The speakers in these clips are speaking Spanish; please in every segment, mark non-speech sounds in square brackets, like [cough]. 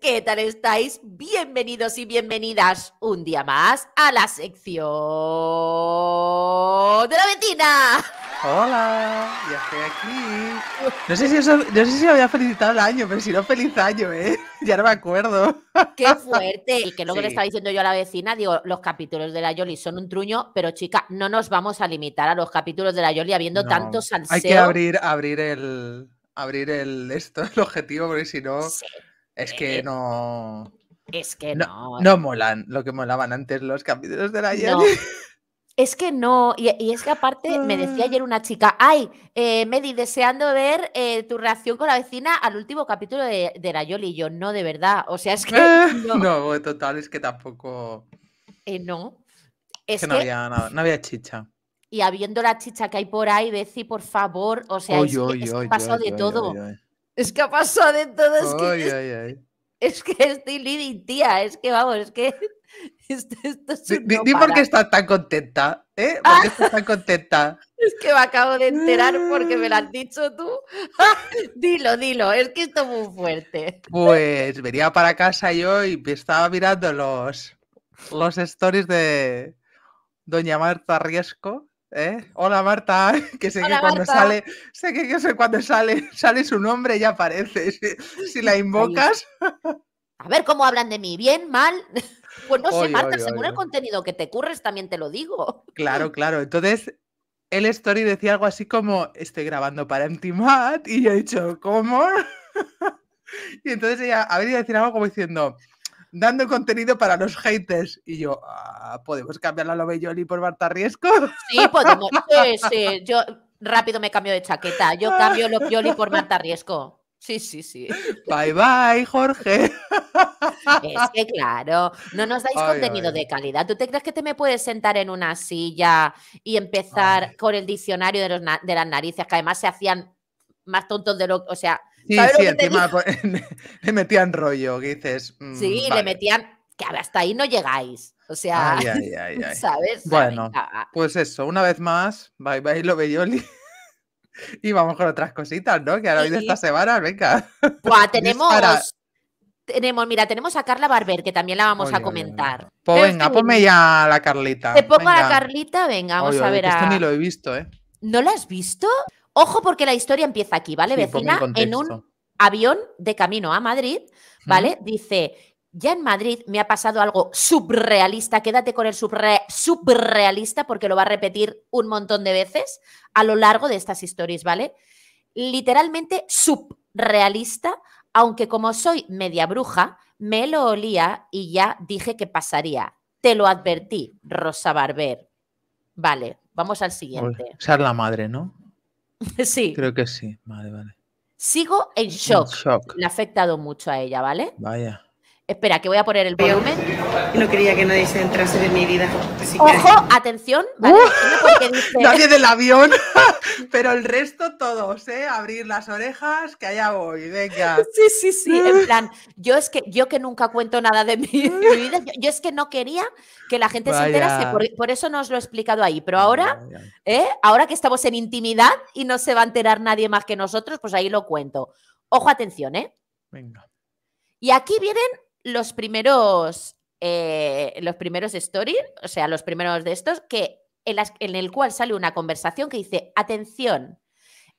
¿qué tal estáis? Bienvenidos y bienvenidas un día más a la sección de la vecina. Hola, ya estoy aquí. No sé si, me no sé si había felicitado el año, pero si no, feliz año, ¿eh? [laughs] Ya no me acuerdo. Qué fuerte. Y que lo que le estaba diciendo yo a la vecina, digo, los capítulos de la Yoli son un truño, pero chica, no nos vamos a limitar a los capítulos de la Yoli habiendo tantos tanto salseo. Hay que abrir, abrir el abrir el esto, el objetivo, porque si no. Es eh, que eh, no. Es que no, no. Eh. molan lo que molaban antes los capítulos de la [laughs] Yoli. Es que no, y, es que aparte me decía ah. ayer una chica, ay, eh, Medi, deseando ver tu reacción con la vecina al último capítulo de, la Yoli. Y yo, no, de verdad, o sea, es que... Ah, no, total, es que tampoco... no, es que, No, había chicha y habiendo la chicha que hay por ahí, Beci, por favor, o sea, es, que pasado de todo. Es que ha pasado de todo. Es, que, es que estoy living, tía. Es que vamos, es que [laughs] esto, es por qué estás tan contenta, ¿eh? [laughs] ¿Por qué estás tan contenta? Es que me acabo de enterar porque me lo has ah. dicho tú. [laughs] dilo, dilo, es que esto es muy fuerte. Pues venía para casa yo y estaba mirando los, los stories de Doña Marta Riesco ¿eh? Hola Marta, [laughs] que sé que cuando sale, sé que, sé cuando sale, [laughs] sale su nombre y aparece. Si, la [laughs] invocas. A ver cómo hablan de mí, bien, mal. Pues no sé, Marta, según el contenido que te curres, también te lo digo. Claro, claro. Entonces, el story decía algo así como, estoy grabando para Antimat, y yo he dicho, ¿cómo? y entonces ella a decir algo como diciendo, dando contenido para los haters. Y yo, ah, ¿podemos cambiar la yoli por Marta Riesco? Sí, podemos. Sí, Yo rápido me cambio de chaqueta. Yo cambio yoli por Marta Riesco. Sí, sí, sí. Bye, bye, Jorge. Es que claro, no nos dais contenido de calidad. ¿Tú te crees que te me puedes sentar en una silla y empezar con el diccionario de, de las narices, que además se hacían más tontos de lo... O sea, Sí, sí, [laughs] le metían rollo, que dices. sí, mm, le metían. Que hasta ahí no llegáis. O sea, [laughs] ¿sabes? Bueno, pues eso, una vez más, bye bye, lo yo. [laughs] y vamos con otras cositas, ¿no? Que ahora hoy de esta semana, venga. Buah, tenemos. Tenemos, mira, tenemos a Carla Barber, que también la vamos a comentar. pues venga, ponme ya la Carlita. Te pongo a la Carlita, venga, vamos a ver. A... ni lo he visto, ¿eh? ¿No lo has visto? Ojo porque la historia empieza aquí, ¿vale? Vecina en un avión de camino a Madrid, ¿vale? Dice, ya en Madrid me ha pasado algo subrealista, quédate con el subrealista porque lo va a repetir un montón de veces a lo largo de estas historias, ¿vale? Literalmente subrealista, aunque como soy media bruja, me lo olía y ya dije que pasaría. Te lo advertí, Rosa Barber. Vale, vamos al siguiente. O sea, la madre, ¿no? [laughs] Sí. Creo que sí. Vale, vale. Sigo en shock. en Le ha afectado mucho a ella, ¿vale? Vaya. Espera, que voy a poner el volumen. No quería que nadie se entrase en mi vida. Ojo, atención. Uh. Nadie del avión, [laughs] pero el resto todos, ¿eh? Abrir las orejas, que allá voy, venga. Sí, sí, sí, en plan, yo es que yo que nunca cuento nada de mi, [laughs] vida, yo, es que no quería que la gente se enterase, por, eso no os lo he explicado ahí, pero ahora, ¿eh? ahora que estamos en intimidad y no se va a enterar nadie más que nosotros, pues ahí lo cuento. Ojo, atención, ¿eh? Venga. Y aquí vienen los primeros, eh, los primeros stories, o sea, los primeros de estos, que en, el cual sale una conversación que dice, atención,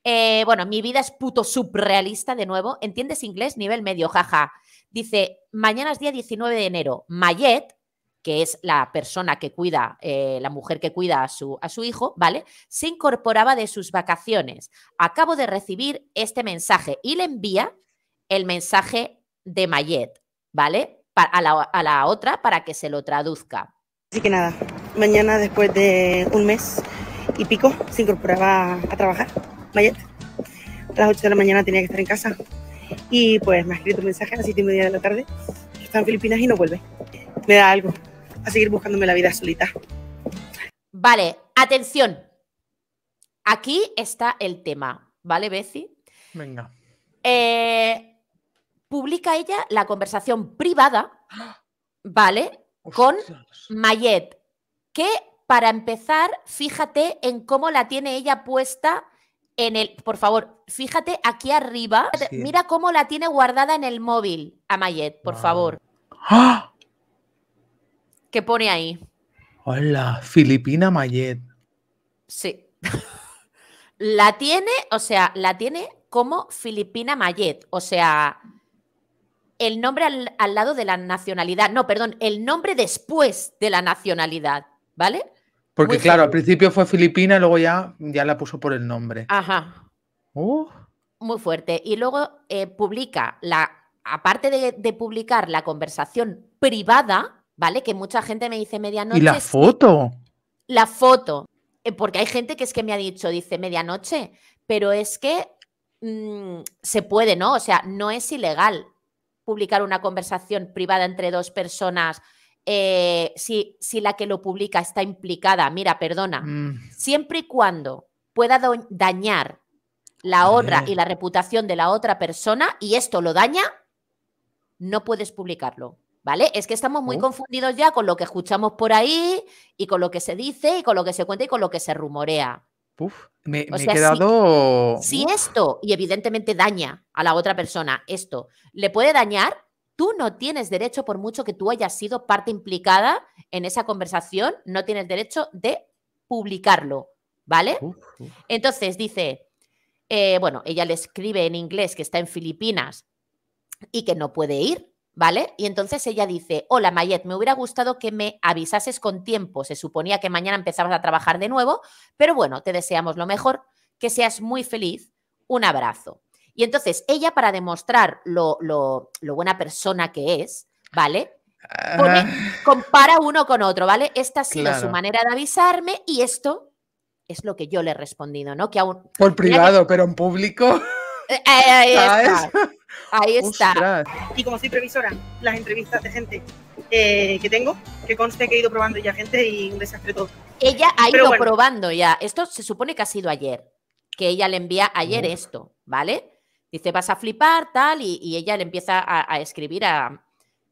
eh, bueno, mi vida es puto surrealista de nuevo, ¿entiendes inglés? Nivel medio, jaja. Dice, mañana es día 19 de enero, Mayet, que es la persona que cuida, eh, la mujer que cuida a su, a su hijo, ¿vale? Se incorporaba de sus vacaciones. Acabo de recibir este mensaje y le envía el mensaje de Mayet. ¿vale? A la, a la otra para que se lo traduzca. Así que nada, mañana después de un mes y pico se incorporaba a trabajar. Mayet, a las 8 de la mañana tenía que estar en casa y pues me ha escrito un mensaje a las 7 y media de la tarde. Está en Filipinas y no vuelve. Me da algo a seguir buscándome la vida solita. Vale, atención. Aquí está el tema, ¿vale, Bessie? Venga. Eh, publica ella la conversación privada, ¿vale? Con Mayet, que para empezar, fíjate en cómo la tiene ella puesta en el, por favor, fíjate aquí arriba, mira cómo la tiene guardada en el móvil a Mayet, por favor. ¡Ah! ¿Qué pone ahí? Hola, Filipina Mayet. Sí. [laughs] la tiene, o sea, la tiene como Filipina Mayet, o sea, el nombre al, lado de la nacionalidad. No, perdón, el nombre después de la nacionalidad, ¿vale? Porque claro, al principio fue filipina, luego ya, ya la puso por el nombre. Ajá. Uh. Muy fuerte. Y luego eh, publica la, aparte de, publicar la conversación privada, ¿vale? Que mucha gente me dice medianoche. Y la foto. La foto. Eh, porque hay gente que es que me ha dicho, dice medianoche, pero es que mm, se puede, ¿no? O sea, no es ilegal publicar una conversación privada entre dos personas eh, si, si, la que lo publica está implicada? Mira, perdona. Mm. Siempre y cuando pueda dañar la honra y la reputación de la otra persona y esto lo daña, no puedes publicarlo. ¿Vale? Es que estamos muy oh. confundidos ya con lo que escuchamos por ahí y con lo que se dice y con lo que se cuenta y con lo que se rumorea me, he quedado. Si, esto, y evidentemente daña a la otra persona, esto le puede dañar, tú no tienes derecho, por mucho que tú hayas sido parte implicada en esa conversación, no tienes derecho de publicarlo, ¿vale? Entonces dice, eh, bueno, ella le escribe en inglés que está en Filipinas y que no puede ir, ¿Vale? Y entonces ella dice, hola Mayet, me hubiera gustado que me avisases con tiempo, se suponía que mañana empezabas a trabajar de nuevo, pero bueno, te deseamos lo mejor, que seas muy feliz, un abrazo. Y entonces ella, para demostrar lo, buena persona que es, ¿vale? Ah. compara uno con otro, ¿vale? Esta ha sido su manera de avisarme y esto es lo que yo le he respondido, ¿no? Que aún, Por privado, pero en público. Eh, ahí está. Ahí [laughs] está. Y como soy previsora, las entrevistas de gente eh, que tengo, que conste que he ido probando ya gente y un desastre todo. Ella ha ido probando ya. Esto se supone que ha sido ayer, que ella le envía ayer esto, ¿vale? Dice, vas a flipar, tal, y, ella le empieza a, escribir a...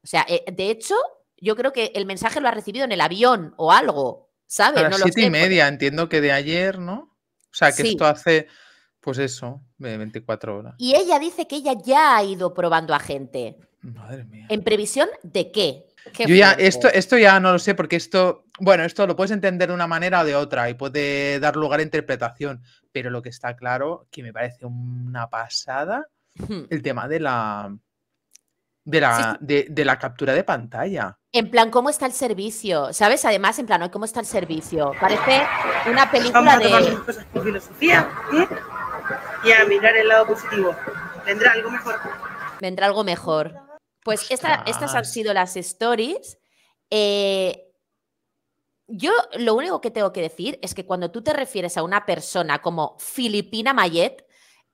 O sea, eh, de hecho, yo creo que el mensaje lo ha recibido en el avión o algo, ¿sabes? A las siete y media, entiendo que de ayer, ¿no? O sea, que esto hace... Pues eso, de 24 horas. Y ella dice que ella ya ha ido probando a gente. Madre mía. ¿En previsión de qué? Yo ya, esto, esto ya no lo sé, porque esto, bueno, esto lo puedes entender de una manera o de otra y puede dar lugar a interpretación, pero lo que está claro, que me parece una pasada, hmm. el tema de la, de la, de, la, captura de pantalla. En plan, ¿cómo está el servicio? ¿Sabes? Además, en plan, ¿cómo está el servicio? Parece una película de... Cosas filosofía, ¿eh? y a mirar el lado positivo. Vendrá algo mejor. Vendrá algo mejor. Pues estas han sido las stories. Eh, yo lo único que tengo que decir es que cuando tú te refieres a una persona como Filipina Mayet,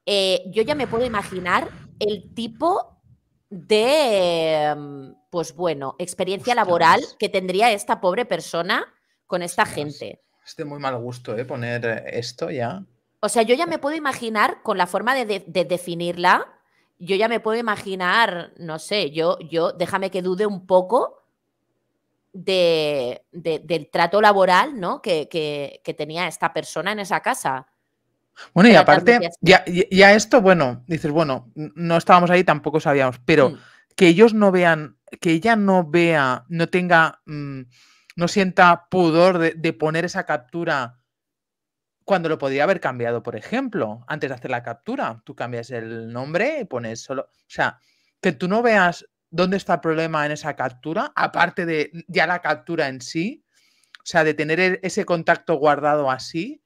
eh, yo ya me puedo imaginar el tipo de, em, pues bueno, experiencia laboral que tendría esta pobre persona con esta gente. Es de muy mal gusto eh, poner esto ya. O sea, yo ya me puedo imaginar, con la forma de, definirla, yo ya me puedo imaginar, no sé, yo, yo déjame que dude un poco de, del trato laboral ¿no? Que, que, tenía esta persona en esa casa. Bueno, y aparte, ya, esto, bueno, dices, bueno, no estábamos ahí, tampoco sabíamos, pero mm. que ellos no vean, que ella no vea, no tenga, mm, no sienta pudor de, de poner esa captura cuando lo podría haber cambiado, por ejemplo, antes de hacer la captura, tú cambias el nombre y pones solo. O sea, que tú no veas dónde está el problema en esa captura, aparte de ya la captura en sí, o sea, de tener e, ese contacto guardado así,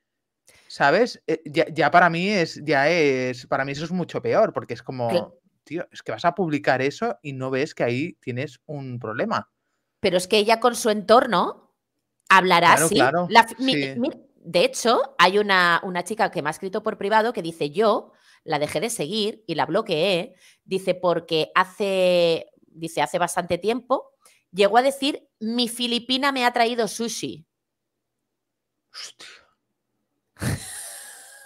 ¿sabes? Eh, ya, para mí es, ya es, para mí eso es mucho peor, porque es como, tío, es que vas a publicar eso y no ves que ahí tienes un problema. Pero es que ella con su entorno hablará así. Claro, de hecho, hay una, chica que me ha escrito por privado que dice, yo la dejé de seguir y la bloqueé, dice, porque hace, dice, hace bastante tiempo llegó a decir, mi Filipina me ha traído sushi. Hostia.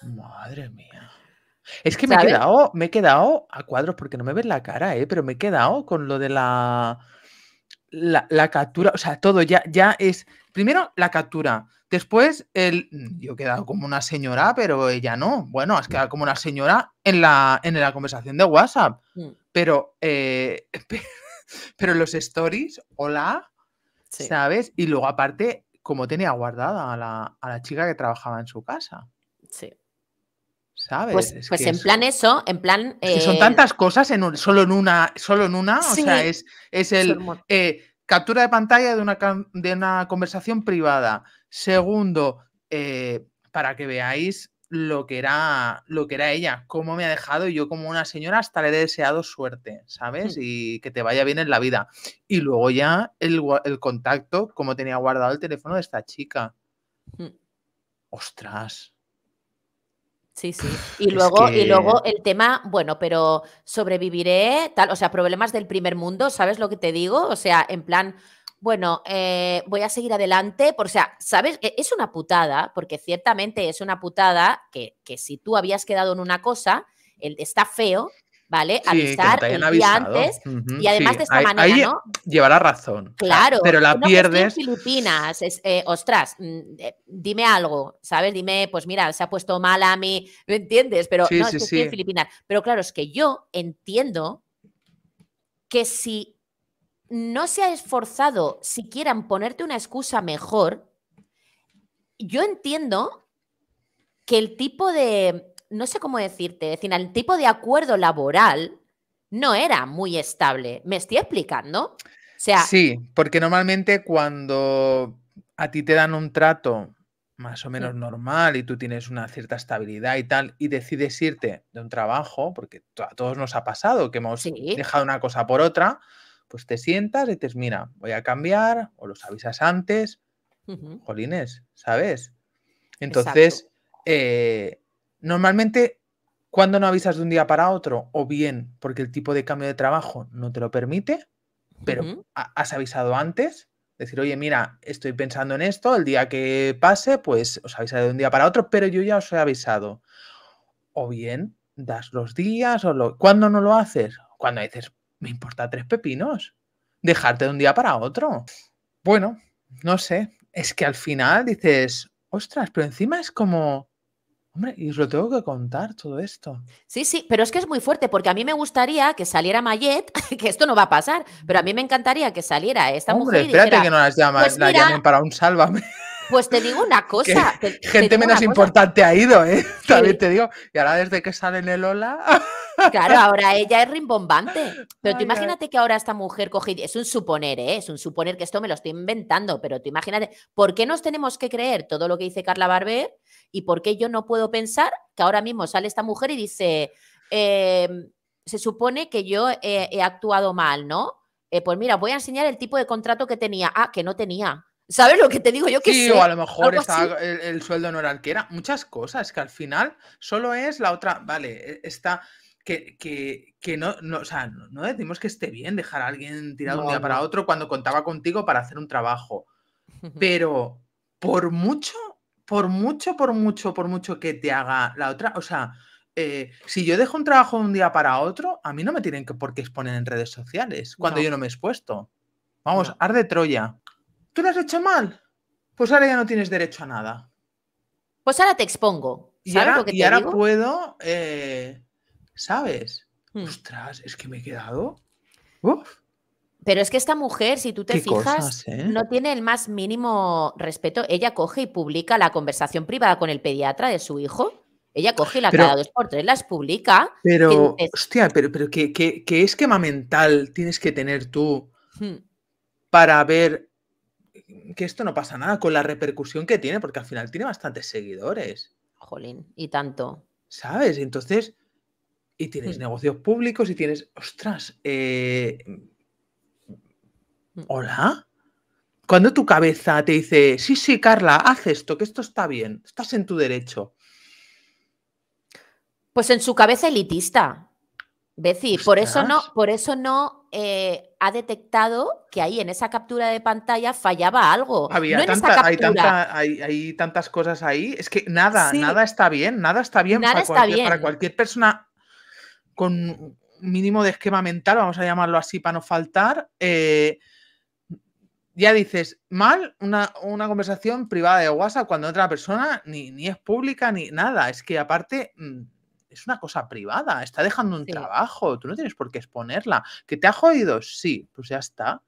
Madre mía. Es que me he, quedado, me he quedado a cuadros porque no me ves la cara, eh, pero me he quedado con lo de la, la, captura. O sea, todo ya, ya es. Primero, la captura. Después, mm. yo he quedado como una señora, pero ella no. Bueno, has mm. quedado como una señora en la, en la conversación de WhatsApp. Mm. Eh, [laughs] pero, pero los stories, hola, ¿sabes? Y luego, aparte, como tenía guardada a la, chica que trabajaba en su casa. Sí. ¿Sabes? Pues, pues en plan eso, en plan. son eh, tantas cosas en solo en una, solo en una. O sea, es, es el eh, captura de pantalla de una, de una conversación privada. Segundo, eh, para que veáis lo que era lo que era ella, cómo me ha dejado y yo como una señora hasta le he deseado suerte, ¿sabes? Hmm. Y que te vaya bien en la vida. Y luego ya el, contacto, como tenía guardado el teléfono de esta chica. Hmm. Ostras. Sí, sí. Y luego, y luego el tema, bueno, pero sobreviviré, tal, o sea, problemas del primer mundo, ¿sabes lo que te digo? O sea, en plan, bueno, eh, voy a seguir adelante, por, o sea, ¿sabes? E, es una putada, porque ciertamente es una putada que, si tú habías quedado en una cosa, está feo, ¿vale? Avisar el día antes y además de esta manera, ¿no? Llevará razón. Claro. Pero la pierdes. En Filipinas, es, eh, ostras, mm, eh, dime algo, ¿sabes? Dime, pues mira, se ha puesto mal a mí, [laughs] ¿me entiendes? Pero no, es Filipinas. Pero claro, es que yo entiendo que si no se ha esforzado siquiera en ponerte una excusa mejor, yo entiendo que el tipo de, no sé cómo decirte, el tipo de acuerdo laboral no era muy estable. ¿Me estoy explicando? O sea, sí, porque normalmente cuando a ti te dan un trato más o menos mm. normal y tú tienes una cierta estabilidad y tal, y decides irte de un trabajo, porque a todos nos ha pasado que hemos dejado una cosa por otra, pues te sientas y dices, mira, voy a cambiar, o los avisas antes, jolines, ¿sabes? Entonces, eh, normalmente, cuando no avisas de un día para otro? O bien porque el tipo de cambio de trabajo no te lo permite, pero has avisado antes, decir, oye, mira, estoy pensando en esto, el día que pase, pues os avisaré de un día para otro, pero yo ya os he avisado. O bien, das los días, o cuando no lo haces? Cuando dices, me importa tres pepinos. Dejarte de un día para otro. Bueno, no sé. Es que al final dices, ostras, pero encima es como, Hombre, y os lo tengo que contar todo esto. Sí, sí, pero es que es muy fuerte, porque a mí me gustaría que saliera Mayet, [laughs] que esto no va a pasar, pero a mí me encantaría que saliera esta mujer. espérate que no las llamas, pues la llamen para un sálvame. Pues te digo una cosa. gente menos importante ha ido, ¿eh? También te digo. Y ahora desde que sale en el Ola. Claro, ahora ella es rimbombante. Pero tú imagínate que ahora esta mujer coge. Es un suponer, ¿eh? Es un suponer que esto me lo estoy inventando, pero tú imagínate. ¿Por qué nos tenemos que creer todo lo que dice Carla Barber? ¿Y por qué yo no puedo pensar que ahora mismo sale esta mujer y dice. Eh, se supone que yo he, actuado mal, ¿no? Eh, pues mira, voy a enseñar el tipo de contrato que tenía. Ah, que no tenía. ¿Sabes lo que te digo yo? Que sí, o a lo mejor estaba, el, sueldo no era que era. Muchas cosas que al final solo es la otra. Vale, e, está. Que, no, no, o sea, no, decimos que esté bien dejar a alguien tirado un día para otro cuando contaba contigo para hacer un trabajo. [laughs] Pero por mucho, por mucho, por mucho, por mucho que te haga la otra, o sea, eh, si yo dejo un trabajo de un día para otro, a mí no me tienen que por qué exponer en redes sociales cuando yo no me he expuesto. Vamos, arde Troya. ¿Tú lo has hecho mal? Pues ahora ya no tienes derecho a nada. Pues ahora te expongo. ¿sabes y ahora, puedo, eh, ¿sabes? Hmm. Ostras, es que me he quedado. Pero es que esta mujer, si tú te fijas, ¿eh? no tiene el más mínimo respeto. Ella coge y publica la conversación privada con el pediatra de su hijo. Ella coge y la cada dos por tres, las publica. Pero, hostia, pero, ¿qué, esquema mental tienes que tener tú hmm. para ver que esto no pasa nada con la repercusión que tiene, porque al final tiene bastantes seguidores. Jolín, y tanto. ¿Sabes? Entonces, y tienes hmm. negocios públicos y tienes, ostras, eh, hmm. hola. Cuando tu cabeza te dice, sí, sí, Carla, haz esto, que esto está bien, estás en tu derecho. Pues en su cabeza elitista, Beci, por eso no, por eso no eh, ha detectado que ahí en esa captura de pantalla fallaba algo. Había hay, tantas cosas ahí. Es que nada, nada está bien, nada está bien, para, cualquier, persona con mínimo de esquema mental, vamos a llamarlo así para no faltar. Eh, ya dices, mal una, conversación privada de WhatsApp cuando otra persona ni, ni es pública ni nada. Es que aparte, mm, es una cosa privada, está dejando un trabajo, tú no tienes por qué exponerla. ¿Que te ha jodido? Sí, pues ya está.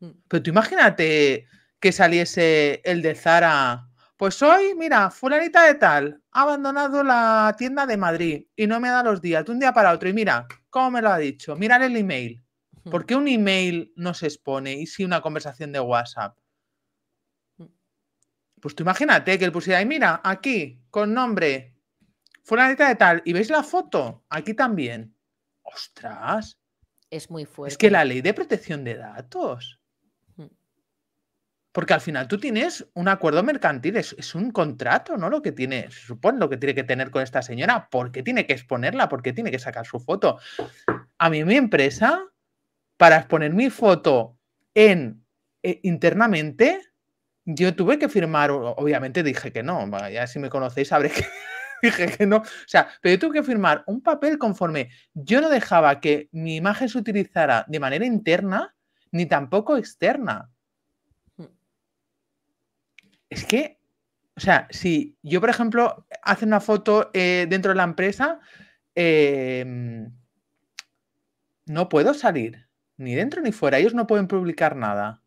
Mm. Pero tú imagínate que saliese el de Zara. Pues hoy, mira, fulanita de tal ha abandonado la tienda de Madrid y no me da los días, de un día para otro. Y mira, ¿cómo me lo ha dicho? Mirar el email. ¿Por qué un email no se expone y si una conversación de WhatsApp? Mm. Pues tú imagínate que él pusiera, y mira, aquí, con nombre, fue la neta de tal. ¿Y veis la foto? Aquí también. ¡Ostras! Es muy fuerte. Es que la ley de protección de datos. Mm. Porque al final tú tienes un acuerdo mercantil, es, un contrato, ¿no? Lo que tiene, se supone lo que tiene que tener con esta señora, ¿por qué tiene que exponerla? ¿Por qué tiene que sacar su foto? A mí mi empresa, para exponer mi foto eh, internamente, yo tuve que firmar, obviamente dije que no, ya si me conocéis Sabré [laughs] que dije que no. O sea, pero yo tuve que firmar un papel conforme yo no dejaba que mi imagen se utilizara de manera interna ni tampoco externa. Mm. Es que, o sea, si yo, por ejemplo, hace una foto eh, dentro de la empresa, em, no puedo salir ni dentro ni fuera. Ellos no pueden publicar nada.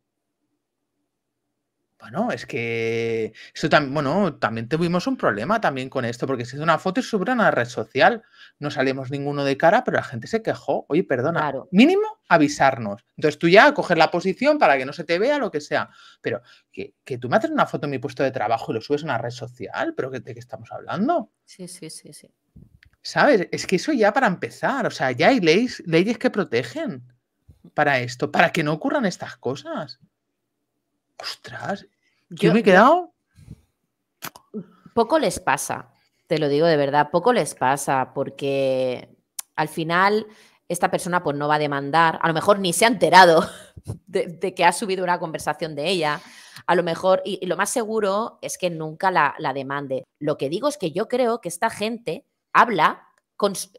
Bueno, es que eso también, bueno, también tuvimos un problema también con esto, porque si es una foto y subió a la red social, no salimos ninguno de cara, pero la gente se quejó, oye, perdona, mínimo avisarnos. Entonces tú ya coges la posición para que no se te vea, lo que sea, pero que, que tú me haces una foto en mi puesto de trabajo y lo subes a una red social, pero ¿de qué estamos hablando? Sí, sí, sí, sí. ¿Sabes? Es que eso ya para empezar, o sea, ya hay leyes, leyes que protegen para esto, para que no ocurran estas cosas. Ostras, yo, me he quedado. Poco les pasa, te lo digo de verdad, poco les pasa, porque al final esta persona pues no va a demandar, a lo mejor ni se ha enterado [laughs] de, que ha subido una conversación de ella, a lo mejor, y, lo más seguro es que nunca la, la, demande. Lo que digo es que yo creo que esta gente habla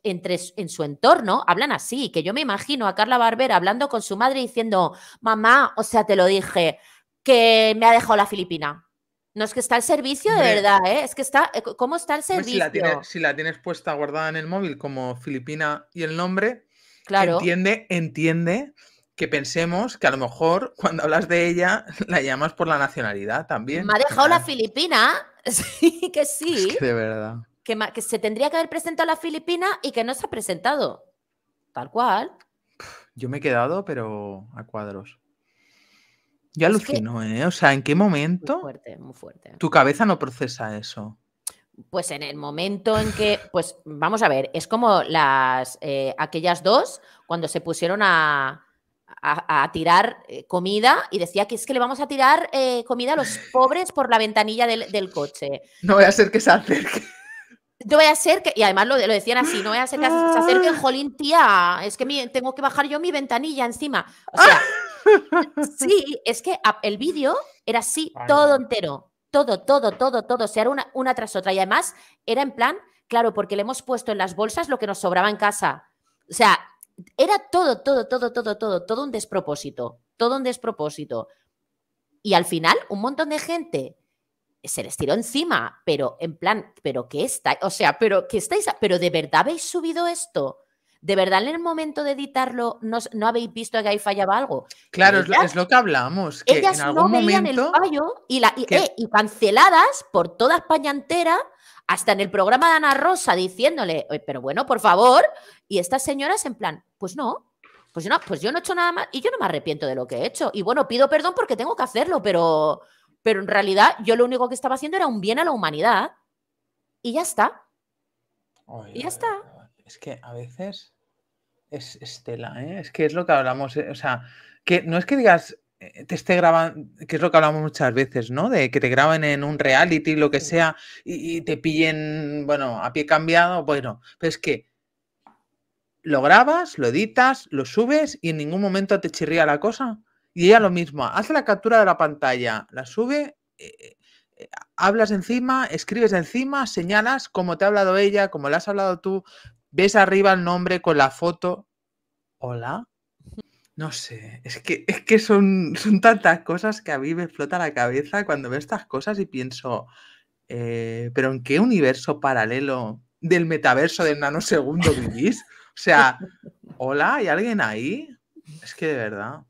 entre, en su entorno, hablan así, que yo me imagino a Carla Barbera hablando con su madre diciendo, mamá, o sea, te lo dije, que me ha dejado la Filipina. No es que está el servicio de verdad, ¿eh? Es que está. Eh, ¿Cómo está el servicio? si, la tienes, puesta guardada en el móvil como Filipina y el nombre, entiende, entiende que pensemos que a lo mejor cuando hablas de ella [laughs] la llamas por la nacionalidad también. Me ha dejado ¿eh? la Filipina. [laughs] Sí, que sí. de verdad. Que, que se tendría que haber presentado la Filipina y que no se ha presentado. Tal cual. Yo me he quedado, pero a cuadros. Yo alucino, ¿eh? O sea, ¿en qué momento? Muy fuerte, muy fuerte. Tu cabeza no procesa eso. Pues en el momento en que, pues vamos a ver, es como las eh, aquellas dos cuando se pusieron a, tirar eh, comida y decía que es que le vamos a tirar eh, comida a los pobres por la ventanilla del, coche. No voy a ser que se acerque. No voy a ser que, y además lo, decían así, no voy a ser que se acerque, [laughs] jolín, tía, es que tengo que bajar yo mi ventanilla encima. O sea, [laughs] Sí, es que el vídeo era así todo entero, todo, todo, todo, todo, se sea, era una, una tras otra. Y además era en plan, claro, porque le hemos puesto en las bolsas lo que nos sobraba en casa. O sea, era todo, todo, todo, todo, todo, todo un despropósito, todo un despropósito. Y al final, un montón de gente se les tiró encima, pero en plan, pero ¿qué está, o sea, pero ¿qué estáis, pero de verdad habéis subido esto. ¿De verdad en el momento de editarlo no, habéis visto que ahí fallaba algo? Claro, es lo que hablamos. ellas en algún no veían el fallo y, eh, y, canceladas por toda España entera, hasta en el programa de Ana Rosa diciéndole, pero bueno, por favor. Y estas señoras en plan, pues no, pues yo no, pues yo no he hecho nada más y yo no me arrepiento de lo que he hecho. Y bueno, pido perdón porque tengo que hacerlo, pero, pero en realidad yo lo único que estaba haciendo era un bien a la humanidad. Y ya está. y ya está. Es que a veces es, Estela ¿eh? es que es lo que hablamos, eh, o sea, que no es que digas eh, te esté grabando, que es lo que hablamos muchas veces, ¿no? De que te graben en un reality, lo que sea, y, te pillen, bueno, a pie cambiado, bueno, pero es que lo grabas, lo editas, lo subes y en ningún momento te chirría la cosa. Y ella lo mismo, hace la captura de la pantalla, la sube, hablas encima, escribes encima, señalas cómo te ha hablado ella, cómo le has hablado tú, ves arriba el nombre con la foto. Hola. No sé, es que, es que son, son tantas cosas que a mí me flota la cabeza cuando veo estas cosas y pienso, eh, pero ¿en qué universo paralelo del metaverso del nanosegundo [laughs] vivís? O sea, hola, ¿hay alguien ahí? Es que de verdad.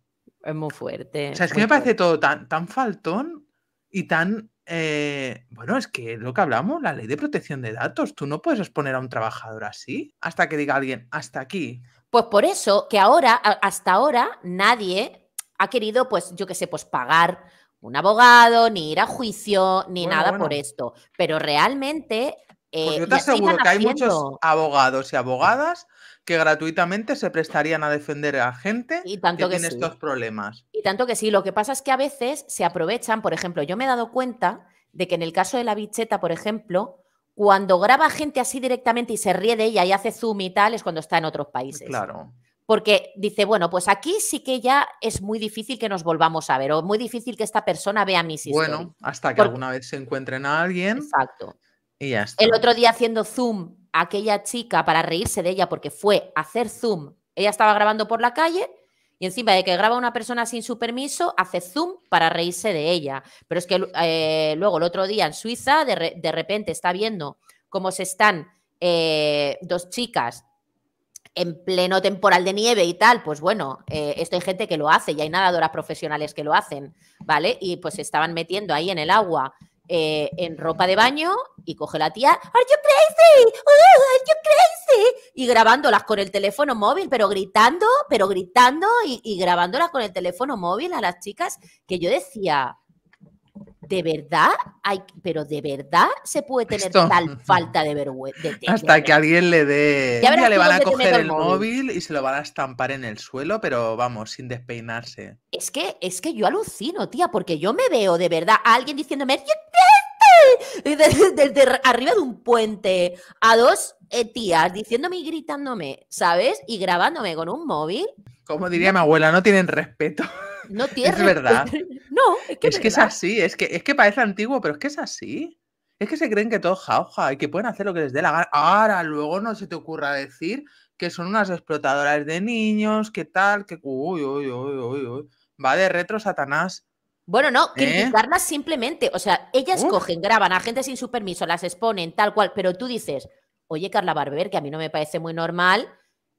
Es muy fuerte. O sea, es que me parece todo tan, tan faltón y tan eh, bueno, es que lo que hablamos, la ley de protección de datos, tú no puedes exponer a un trabajador así hasta que diga alguien, hasta aquí. Pues por eso que ahora, hasta ahora, nadie ha querido, pues yo que sé, pues pagar un abogado, ni ir a juicio, ni nada por esto. Pero realmente... Pues eh, yo te aseguro que hay muchos abogados y abogadas que gratuitamente se prestarían a defender a gente y tanto que, tiene estos problemas. Y tanto que sí, lo que pasa es que a veces se aprovechan, por ejemplo, yo me he dado cuenta de que en el caso de la bicheta, por ejemplo, cuando graba gente así directamente y se ríe de ella y hace zoom y tal, es cuando está en otros países. Claro. Porque dice, bueno, pues aquí sí que ya es muy difícil que nos volvamos a ver o muy difícil que esta persona vea mis historias. Bueno, hasta que alguna vez se encuentren a alguien. Exacto. Y ya está. El otro día haciendo zoom aquella chica para reírse de ella porque fue hacer zoom. Ella estaba grabando por la calle y encima de que graba una persona sin su permiso, hace zoom para reírse de ella. Pero es que eh, luego el otro día en Suiza, de, repente está viendo cómo se están eh, dos chicas en pleno temporal de nieve y tal, pues bueno, eh, esto hay gente que lo hace y hay nadadoras profesionales que lo hacen, ¿vale? Y pues se estaban metiendo ahí en el agua eh, en ropa de baño y coge la tía, ¡Are you crazy! Oh, ¡Are you crazy! Y grabándolas con el teléfono móvil, pero gritando, pero gritando y, y grabándolas con el teléfono móvil a las chicas que yo decía, ¿De verdad? Hay, pero ¿de verdad se puede tener tal falta de vergüenza? Hasta que alguien le dé... Ya, le van a coger el móvil. y se lo van a estampar en el suelo, pero vamos, sin despeinarse. Es que, es que yo alucino, tía, porque yo me veo de verdad a alguien diciéndome... Desde, desde arriba de un puente a dos eh, tías diciéndome y gritándome, ¿sabes? Y grabándome con un móvil. Como diría mi abuela, no tienen respeto. No tierra. Es verdad. [laughs] no, es que es, así, es que, es que parece antiguo, pero es que es así. Es que se creen que todo ja jauja y que pueden hacer lo que les dé la gana. Ahora, luego no se te ocurra decir que son unas explotadoras de niños, que tal, que. Uy, uy, uy, uy, Va de retro Satanás. Bueno, no, ¿Eh? criticarlas simplemente. O sea, ellas cogen, graban a gente sin su permiso, las exponen, tal cual, pero tú dices, oye, Carla Barber, que a mí no me parece muy normal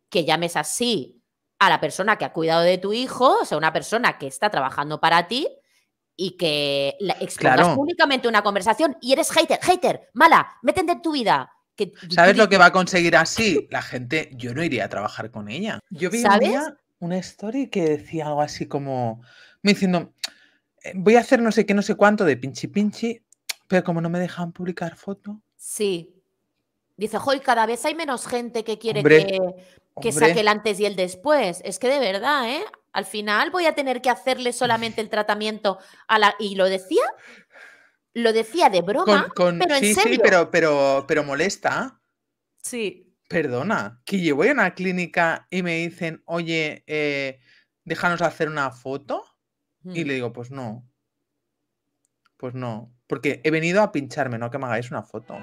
que llames así a la persona que ha cuidado de tu hijo, o sea, una persona que está trabajando para ti y que explicas únicamente públicamente una conversación y eres hater, hater, mala, métete en tu vida. Que, ¿Sabes lo que va a conseguir así? La gente, yo no iría a trabajar con ella. Yo vi una story que decía algo así como, me diciendo, eh, voy a hacer no sé qué, no sé cuánto de pinchi pinchi, pero como no me dejan publicar foto. Sí. Dice, hoy cada vez hay menos gente que quiere que, saque el antes y el después. Es que de verdad, ¿eh? Al final voy a tener que hacerle solamente el tratamiento a la... Y lo decía, lo decía de broma, pero en sí, serio. Sí, pero, pero, molesta. Sí. Perdona, que yo voy a una clínica y me dicen, oye, eh, déjanos hacer una foto. Y le digo, pues no. Pues no. Porque he venido a pincharme, no que me hagáis una foto.